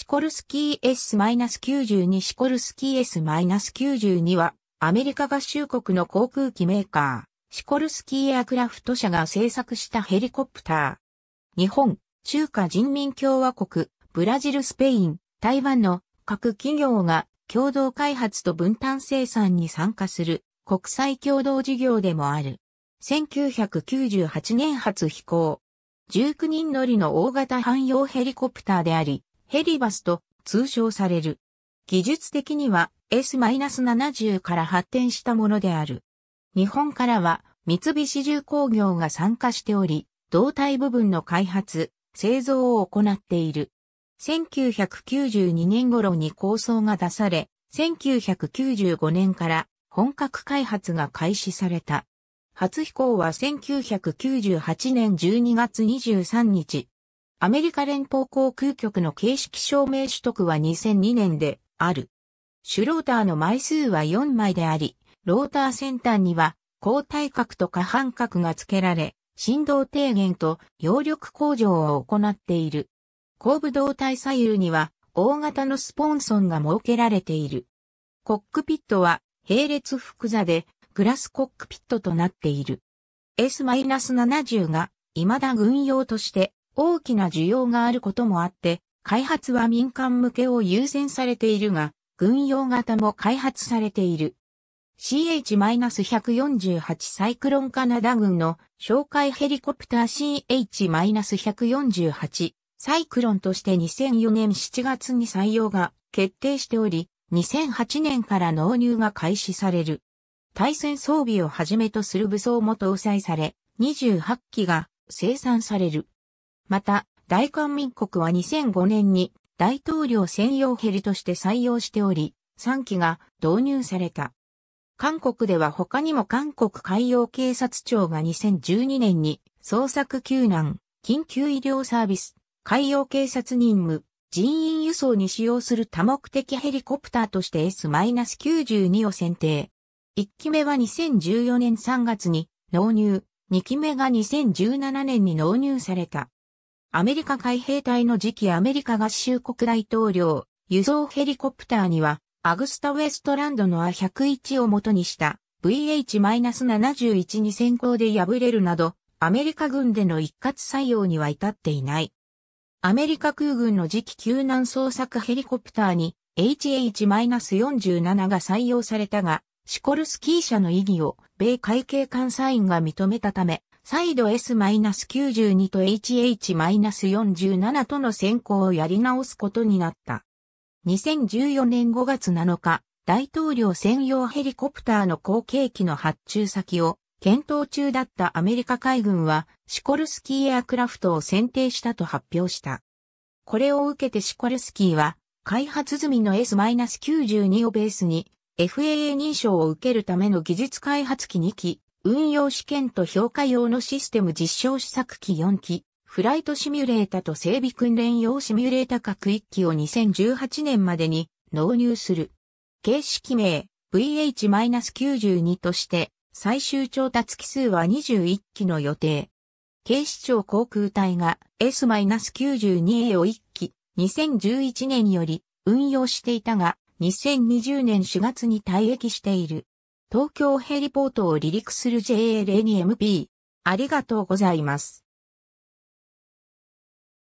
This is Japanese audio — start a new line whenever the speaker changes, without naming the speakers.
シコルスキー S-92 シコルスキー S-92 は、アメリカ合衆国の航空機メーカー、シコルスキーエアクラフト社が製作したヘリコプター。日本、中華人民共和国、ブラジルスペイン、台湾の各企業が共同開発と分担生産に参加する国際共同事業でもある。1998年初飛行。19人乗りの大型汎用ヘリコプターであり、ヘリバスと通称される。技術的には S-70 から発展したものである。日本からは三菱重工業が参加しており、胴体部分の開発、製造を行っている。1992年頃に構想が出され、1995年から本格開発が開始された。初飛行は1998年12月23日、アメリカ連邦航空局の形式証明取得は2002年である。シュローターの枚数は4枚であり、ローター先端には交代角と下半角が付けられ、振動低減と揚力向上を行っている。後部胴体左右には大型のスポンソンが設けられている。コックピットは並列複座でグラスコックピットとなっている。S-70 が未だ軍用として大きな需要があることもあって、開発は民間向けを優先されているが、軍用型も開発されている。CH-148 サイクロンカナダ軍の紹戒ヘリコプター CH-148 サイクロンとして2004年7月に採用が決定しており、2008年から納入が開始される。対戦装備をはじめとする武装も搭載され、28機が生産される。また、大韓民国は2005年に大統領専用ヘリとして採用しており、3機が導入された。韓国では他にも韓国海洋警察庁が2012年に捜索救難、緊急医療サービス、海洋警察任務、人員輸送に使用する多目的ヘリコプターとして S-92 を選定。1機目は2014年3月に納入、2機目が2017年に納入された。アメリカ海兵隊の次期アメリカ合衆国大統領、輸送ヘリコプターには、アグスタ・ウェストランドの A101 を元にした VH-71 に先行で敗れるなど、アメリカ軍での一括採用には至っていない。アメリカ空軍の次期救難捜索ヘリコプターに HH-47 が採用されたが、シコルスキー社の意義を米海警監査員が認めたため、再度 S-92 と HH-47 との選考をやり直すことになった。2014年5月7日、大統領専用ヘリコプターの後継機の発注先を検討中だったアメリカ海軍はシコルスキーエアクラフトを選定したと発表した。これを受けてシコルスキーは開発済みの S-92 をベースに FAA 認証を受けるための技術開発機2機、運用試験と評価用のシステム実証試作機4機、フライトシミュレータと整備訓練用シミュレータ各1機を2018年までに納入する。形式名 VH-92 として、最終調達機数は21機の予定。警視庁航空隊が S-92A を1機、2011年より運用していたが、2020年4月に退役している。東京ヘリポートを離陸する j a に m p ありがとうございます。